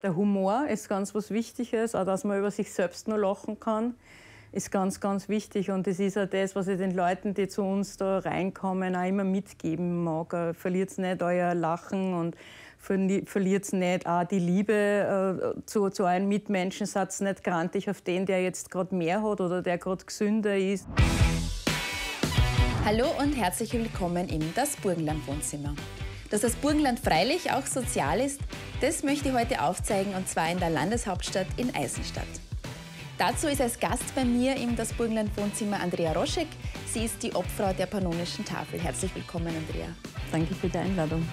Der Humor ist ganz was Wichtiges, auch dass man über sich selbst nur lachen kann, ist ganz, ganz wichtig. Und das ist auch das, was ich den Leuten, die zu uns da reinkommen, auch immer mitgeben mag. Äh, verliert nicht euer Lachen und verliert nicht auch die Liebe äh, zu, zu einem Mitmenschen. Seid nicht grantig auf den, der jetzt gerade mehr hat oder der gerade gesünder ist. Hallo und herzlich willkommen in Das Burgenland Wohnzimmer. Dass das Burgenland freilich auch sozial ist, das möchte ich heute aufzeigen und zwar in der Landeshauptstadt in Eisenstadt. Dazu ist als Gast bei mir im Das Burgenland Wohnzimmer Andrea Roschek. Sie ist die Obfrau der Pannonischen Tafel. Herzlich willkommen, Andrea. Danke für die Einladung.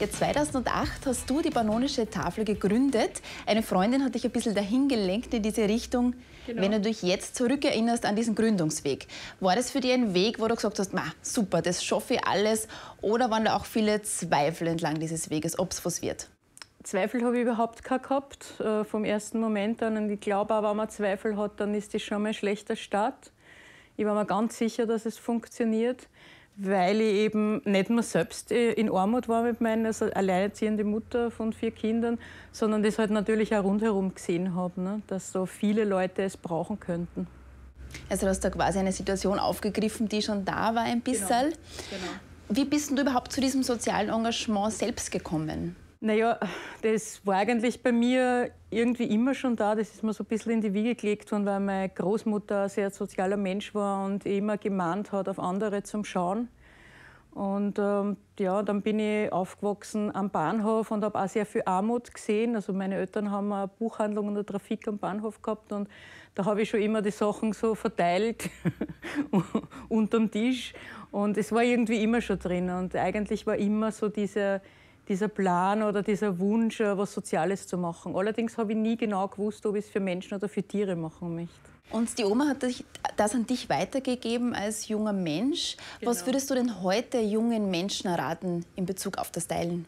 Ja, 2008 hast du die Banonische Tafel gegründet. Eine Freundin hat dich ein bisschen dahin gelenkt in diese Richtung. Genau. Wenn du dich jetzt zurückerinnerst an diesen Gründungsweg, war das für dich ein Weg, wo du gesagt hast, super, das schaffe ich alles? Oder waren da auch viele Zweifel entlang dieses Weges, ob es was wird? Zweifel habe ich überhaupt keine gehabt, äh, vom ersten Moment an. Und ich glaube auch, wenn man Zweifel hat, dann ist das schon mal ein schlechter Start. Ich war mir ganz sicher, dass es funktioniert weil ich eben nicht nur selbst äh, in Armut war mit meiner also alleinerziehende Mutter von vier Kindern, sondern das halt natürlich auch rundherum gesehen habe, ne? dass so viele Leute es brauchen könnten. Also du hast da quasi eine Situation aufgegriffen, die schon da war ein genau, bisschen. Genau. Genau. Wie bist du überhaupt zu diesem sozialen Engagement selbst gekommen? Naja, das war eigentlich bei mir irgendwie immer schon da. Das ist mir so ein bisschen in die Wiege gelegt worden, weil meine Großmutter ein sehr sozialer Mensch war und eh immer gemahnt hat, auf andere zu Schauen. Und ähm, ja, dann bin ich aufgewachsen am Bahnhof und habe auch sehr viel Armut gesehen. Also meine Eltern haben eine Buchhandlung und eine Trafik am Bahnhof gehabt und da habe ich schon immer die Sachen so verteilt unterm Tisch. Und es war irgendwie immer schon drin. Und eigentlich war immer so dieser dieser Plan oder dieser Wunsch, äh, was Soziales zu machen. Allerdings habe ich nie genau gewusst, ob ich es für Menschen oder für Tiere machen möchte. Und die Oma hat das an dich weitergegeben als junger Mensch. Genau. Was würdest du denn heute jungen Menschen raten in Bezug auf das Teilen?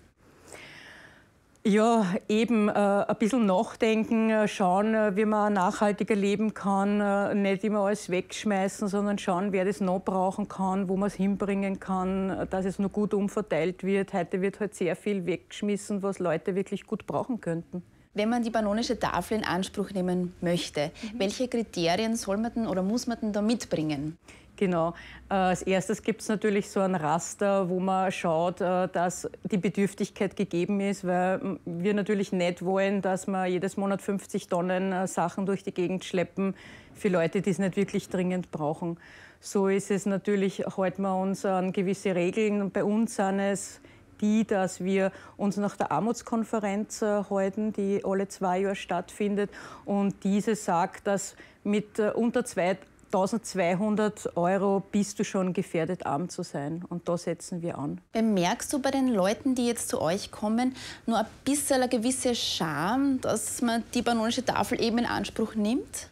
Ja, eben äh, ein bisschen nachdenken, äh, schauen, äh, wie man nachhaltiger leben kann, äh, nicht immer alles wegschmeißen, sondern schauen, wer das noch brauchen kann, wo man es hinbringen kann, dass es nur gut umverteilt wird. Heute wird halt sehr viel weggeschmissen, was Leute wirklich gut brauchen könnten. Wenn man die banonische Tafel in Anspruch nehmen möchte, mhm. welche Kriterien soll man denn oder muss man denn da mitbringen? Genau. Äh, als erstes gibt es natürlich so ein Raster, wo man schaut, äh, dass die Bedürftigkeit gegeben ist, weil wir natürlich nicht wollen, dass wir jedes Monat 50 Tonnen äh, Sachen durch die Gegend schleppen für Leute, die es nicht wirklich dringend brauchen. So ist es natürlich, halten wir uns an gewisse Regeln. Bei uns sind es die, dass wir uns nach der Armutskonferenz halten, die alle zwei Jahre stattfindet. Und diese sagt, dass mit unter zwei 1200 Euro bist du schon gefährdet, arm zu sein. Und da setzen wir an. Bemerkst du bei den Leuten, die jetzt zu euch kommen, nur ein bisschen eine gewisse Scham, dass man die banonische Tafel eben in Anspruch nimmt?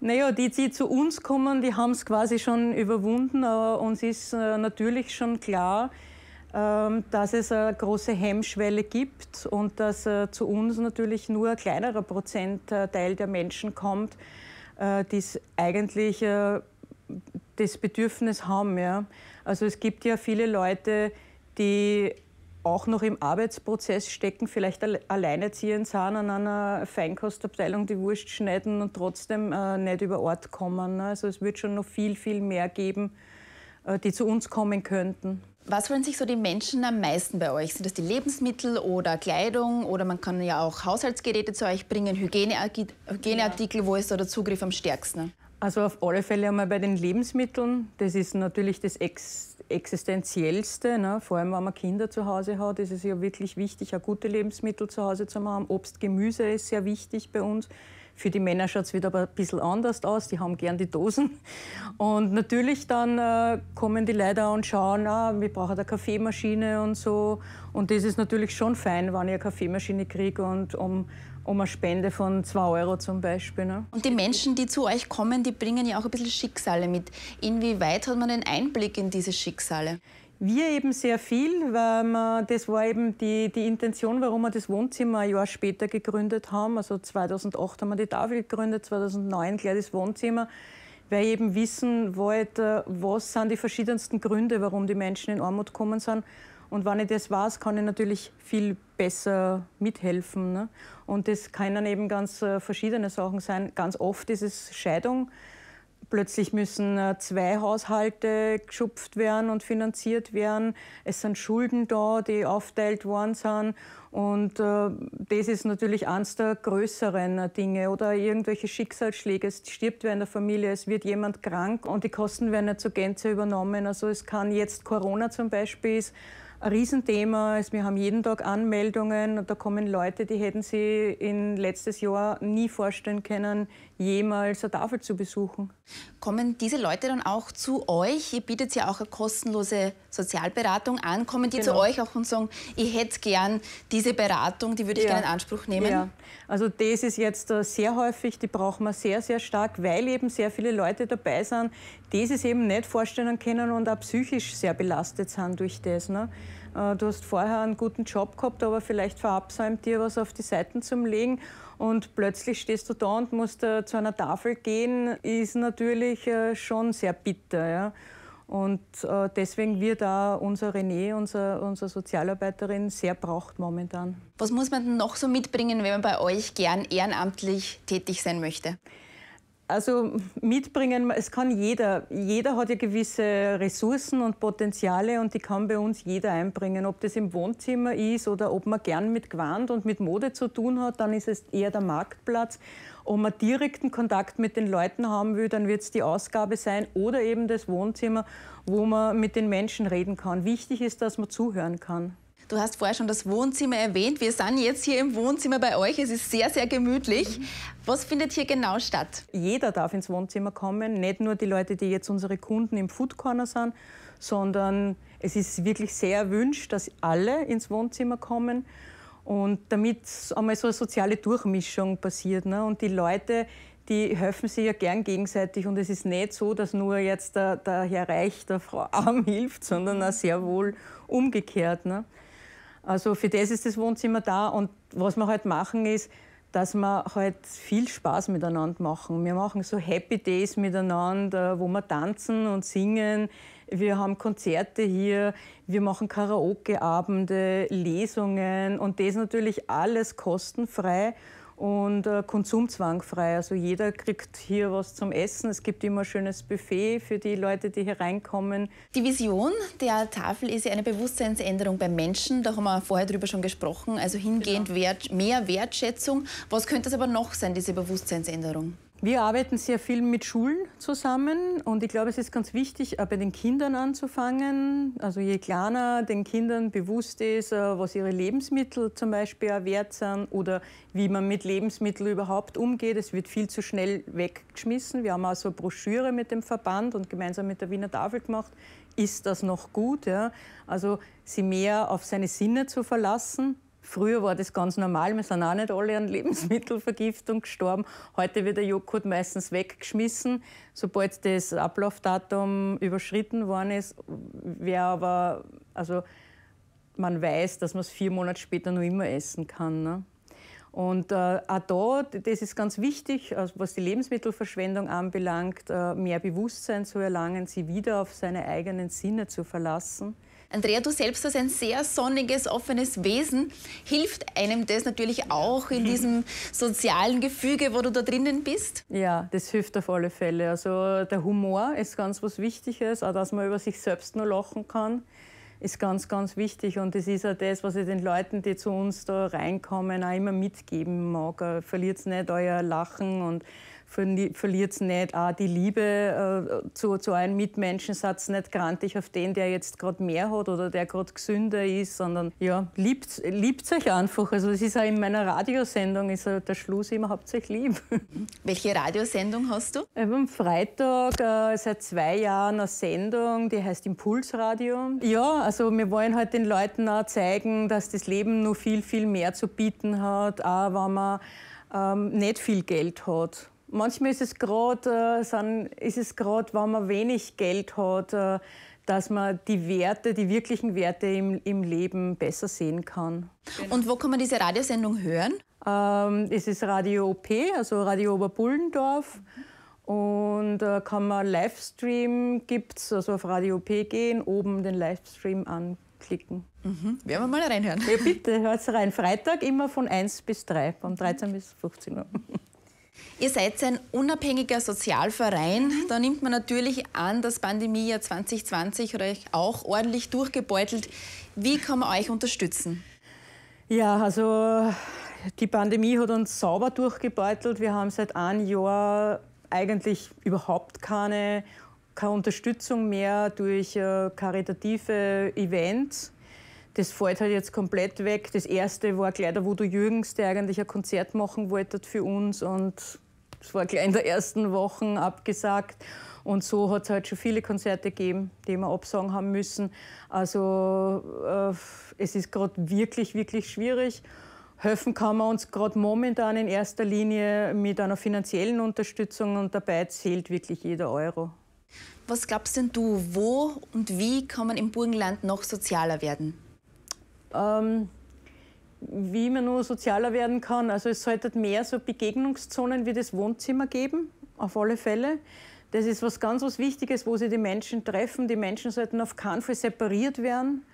Naja, die, die zu uns kommen, die haben es quasi schon überwunden. Aber uns ist äh, natürlich schon klar, ähm, dass es eine große Hemmschwelle gibt und dass äh, zu uns natürlich nur ein kleinerer Prozentteil der Menschen kommt, äh, die eigentlich äh, das Bedürfnis haben. Ja. Also es gibt ja viele Leute, die auch noch im Arbeitsprozess stecken, vielleicht alleinerziehend sind, an einer Feinkostabteilung die Wurst schneiden und trotzdem äh, nicht über Ort kommen. Ne? Also es wird schon noch viel, viel mehr geben, äh, die zu uns kommen könnten. Was wollen sich so die Menschen am meisten bei euch? Sind das die Lebensmittel oder Kleidung oder man kann ja auch Haushaltsgeräte zu euch bringen, Hygieneartikel, Hygieneartikel wo ist da der Zugriff am stärksten? Also auf alle Fälle einmal bei den Lebensmitteln. Das ist natürlich das Ex Existenziellste. Ne? Vor allem, wenn man Kinder zu Hause hat, ist es ja wirklich wichtig, auch gute Lebensmittel zu Hause zu haben. Obst, Gemüse ist sehr wichtig bei uns. Für die Männer schaut es wieder aber ein bisschen anders aus. Die haben gern die Dosen. Und natürlich dann äh, kommen die leider und schauen, ah, wir brauchen eine Kaffeemaschine und so. Und das ist natürlich schon fein, wenn ich eine Kaffeemaschine kriege und um um eine Spende von 2 Euro zum Beispiel. Ne? Und die Menschen, die zu euch kommen, die bringen ja auch ein bisschen Schicksale mit. Inwieweit hat man einen Einblick in diese Schicksale? Wir eben sehr viel, weil man, das war eben die, die Intention, warum wir das Wohnzimmer ein Jahr später gegründet haben. Also 2008 haben wir die Tafel gegründet, 2009 gleich das Wohnzimmer, weil ich eben wissen wollte, was sind die verschiedensten Gründe, warum die Menschen in Armut kommen sind. Und wenn ich das weiß, kann ich natürlich viel besser mithelfen. Ne? Und das können eben ganz äh, verschiedene Sachen sein. Ganz oft ist es Scheidung. Plötzlich müssen äh, zwei Haushalte geschupft werden und finanziert werden. Es sind Schulden da, die aufteilt worden sind. Und äh, das ist natürlich eines der größeren äh, Dinge. Oder irgendwelche Schicksalsschläge. Es stirbt wer in der Familie, es wird jemand krank und die Kosten werden nicht zur Gänze übernommen. Also es kann jetzt Corona zum Beispiel ist ein Riesenthema. Also wir haben jeden Tag Anmeldungen und da kommen Leute, die hätten sie in letztes Jahr nie vorstellen können, jemals eine Tafel zu besuchen. Kommen diese Leute dann auch zu euch? Ihr bietet ja auch eine kostenlose Sozialberatung an. Kommen die genau. zu euch auch und sagen, ich hätte gern diese Beratung, die würde ich ja. gerne in Anspruch nehmen? Ja. Also das ist jetzt äh, sehr häufig, die brauchen wir sehr, sehr stark, weil eben sehr viele Leute dabei sind, die es eben nicht vorstellen können und auch psychisch sehr belastet sind durch das. Ne? Äh, du hast vorher einen guten Job gehabt, aber vielleicht verabsäumt dir was auf die Seiten zum Legen und plötzlich stehst du da und musst äh, zu einer Tafel gehen, ist natürlich äh, schon sehr bitter. Ja? Und deswegen wird da unser René, unser, unsere Sozialarbeiterin, sehr braucht momentan. Was muss man denn noch so mitbringen, wenn man bei euch gern ehrenamtlich tätig sein möchte? Also mitbringen, es kann jeder. Jeder hat ja gewisse Ressourcen und Potenziale und die kann bei uns jeder einbringen. Ob das im Wohnzimmer ist oder ob man gern mit Gewand und mit Mode zu tun hat, dann ist es eher der Marktplatz. Ob man direkten Kontakt mit den Leuten haben will, dann wird es die Ausgabe sein oder eben das Wohnzimmer, wo man mit den Menschen reden kann. Wichtig ist, dass man zuhören kann. Du hast vorher schon das Wohnzimmer erwähnt. Wir sind jetzt hier im Wohnzimmer bei euch. Es ist sehr, sehr gemütlich. Was findet hier genau statt? Jeder darf ins Wohnzimmer kommen, nicht nur die Leute, die jetzt unsere Kunden im Food Corner sind, sondern es ist wirklich sehr erwünscht, dass alle ins Wohnzimmer kommen und damit einmal so eine soziale Durchmischung passiert. Ne? Und die Leute, die helfen sich ja gern gegenseitig und es ist nicht so, dass nur jetzt der, der Herr Reich der Frau Arm hilft, sondern auch sehr wohl umgekehrt. Ne? Also für das ist das Wohnzimmer da und was wir halt machen ist, dass wir halt viel Spaß miteinander machen. Wir machen so Happy Days miteinander, wo wir tanzen und singen. Wir haben Konzerte hier, wir machen Karaoke-Abende, Lesungen und das natürlich alles kostenfrei und äh, konsumzwangfrei. Also jeder kriegt hier was zum Essen. Es gibt immer schönes Buffet für die Leute, die hier reinkommen. Die Vision der Tafel ist ja eine Bewusstseinsänderung beim Menschen. Da haben wir vorher drüber schon gesprochen. Also hingehend genau. wert, mehr Wertschätzung. Was könnte es aber noch sein, diese Bewusstseinsänderung? Wir arbeiten sehr viel mit Schulen zusammen und ich glaube, es ist ganz wichtig, äh, bei den Kindern anzufangen. Also je kleiner den Kindern bewusst ist, äh, was ihre Lebensmittel zum Beispiel auch wert sind oder wie man mit Lebensmitteln überhaupt umgeht. Es wird viel zu schnell weggeschmissen. Wir haben auch so eine Broschüre mit dem Verband und gemeinsam mit der Wiener Tafel gemacht. Ist das noch gut? Ja? Also sie mehr auf seine Sinne zu verlassen Früher war das ganz normal, wir sind auch nicht alle an Lebensmittelvergiftung gestorben. Heute wird der Joghurt meistens weggeschmissen. Sobald das Ablaufdatum überschritten worden ist, wäre aber, also man weiß, dass man es vier Monate später noch immer essen kann. Ne? Und äh, auch da, das ist ganz wichtig, äh, was die Lebensmittelverschwendung anbelangt, äh, mehr Bewusstsein zu erlangen, sie wieder auf seine eigenen Sinne zu verlassen. Andrea, du selbst hast ein sehr sonniges, offenes Wesen, hilft einem das natürlich auch in diesem sozialen Gefüge, wo du da drinnen bist? Ja, das hilft auf alle Fälle. Also der Humor ist ganz was Wichtiges, auch dass man über sich selbst nur lachen kann ist ganz, ganz wichtig. Und das ist auch das, was ich den Leuten, die zu uns da reinkommen, auch immer mitgeben mag. Verliert nicht euer Lachen und verliert es nicht auch die Liebe äh, zu, zu einem Mitmenschen, seid nicht grantig auf den, der jetzt gerade mehr hat oder der gerade gesünder ist, sondern ja, liebt, liebt euch einfach. Also das ist auch in meiner Radiosendung ist der Schluss immer euch lieb. Welche Radiosendung hast du? Ich habe am Freitag äh, seit zwei Jahren eine Sendung, die heißt Impulsradio. Ja, also wir wollen halt den Leuten auch zeigen, dass das Leben nur viel, viel mehr zu bieten hat, auch wenn man ähm, nicht viel Geld hat. Manchmal ist es gerade, äh, wenn man wenig Geld hat, äh, dass man die Werte, die wirklichen Werte im, im Leben besser sehen kann. Genau. Und wo kann man diese Radiosendung hören? Ähm, es ist Radio OP, also Radio Oberbullendorf. Und äh, kann man Livestream, gibt's, also auf Radio OP gehen, oben den Livestream anklicken. Mhm. Werden wir mal reinhören. Ja, bitte, hört's rein. Freitag immer von 1 bis 3, von 13 bis 15 Uhr. Ihr seid ein unabhängiger Sozialverein. Mhm. Da nimmt man natürlich an, das Pandemiejahr 2020 hat euch auch ordentlich durchgebeutelt. Wie kann man euch unterstützen? Ja, also die Pandemie hat uns sauber durchgebeutelt. Wir haben seit einem Jahr eigentlich überhaupt keine, keine Unterstützung mehr durch äh, karitative Events das fällt halt jetzt komplett weg. Das erste war gleich der Voodoo Jürgens, der eigentlich ein Konzert machen wollte für uns und es war gleich in der ersten Woche abgesagt. Und so hat es halt schon viele Konzerte gegeben, die wir absagen haben müssen. Also äh, es ist gerade wirklich, wirklich schwierig. Helfen kann man uns gerade momentan in erster Linie mit einer finanziellen Unterstützung und dabei zählt wirklich jeder Euro. Was glaubst denn du, wo und wie kann man im Burgenland noch sozialer werden? ähm, wie man nur sozialer werden kann. Also es sollte mehr so Begegnungszonen wie das Wohnzimmer geben, auf alle Fälle. Das ist was ganz was Wichtiges, wo sich die Menschen treffen. Die Menschen sollten auf keinen Fall separiert werden.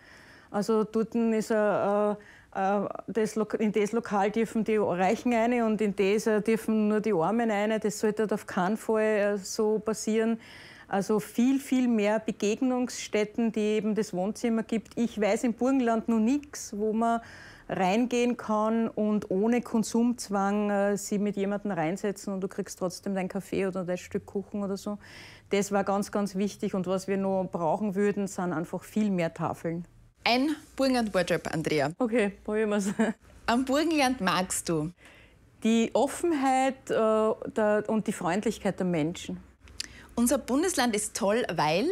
Also dort ist ein, äh, äh, in das Lokal dürfen die Reichen eine und in das äh, dürfen nur die Armen eine. Das sollte auf keinen Fall so passieren. Also viel, viel mehr Begegnungsstätten, die eben das Wohnzimmer gibt. Ich weiß im Burgenland nur nichts, wo man reingehen kann und ohne Konsumzwang äh, sie mit jemandem reinsetzen und du kriegst trotzdem deinen Kaffee oder dein Stück Kuchen oder so. Das war ganz, ganz wichtig und was wir noch brauchen würden, sind einfach viel mehr Tafeln. Ein Burgenland-Workshop, Andrea. Okay, probieren wir es. Am Burgenland magst du? Die Offenheit äh, der, und die Freundlichkeit der Menschen. Unser Bundesland ist toll, weil?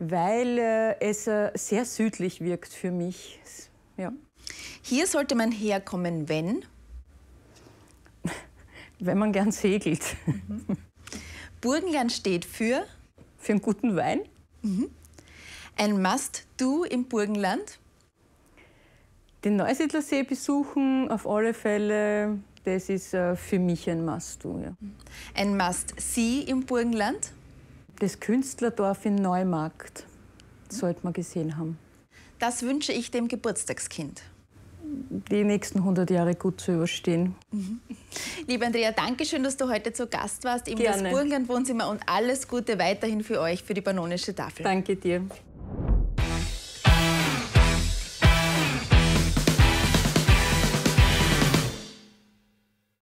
Weil äh, es äh, sehr südlich wirkt für mich. Ja. Hier sollte man herkommen, wenn? wenn man gern segelt. Mhm. Burgenland steht für? Für einen guten Wein. Mhm. Ein Must-Do im Burgenland? Den Neusiedlersee besuchen, auf alle Fälle das ist äh, für mich ein Must-Do. Ja. Ein Must-See im Burgenland? Das Künstlerdorf in Neumarkt sollte man gesehen haben. Das wünsche ich dem Geburtstagskind. Die nächsten 100 Jahre gut zu überstehen. Mhm. Liebe Andrea, danke schön, dass du heute zu Gast warst im Burgenland-Wohnzimmer und alles Gute weiterhin für euch, für die Pannonische Tafel. Danke dir.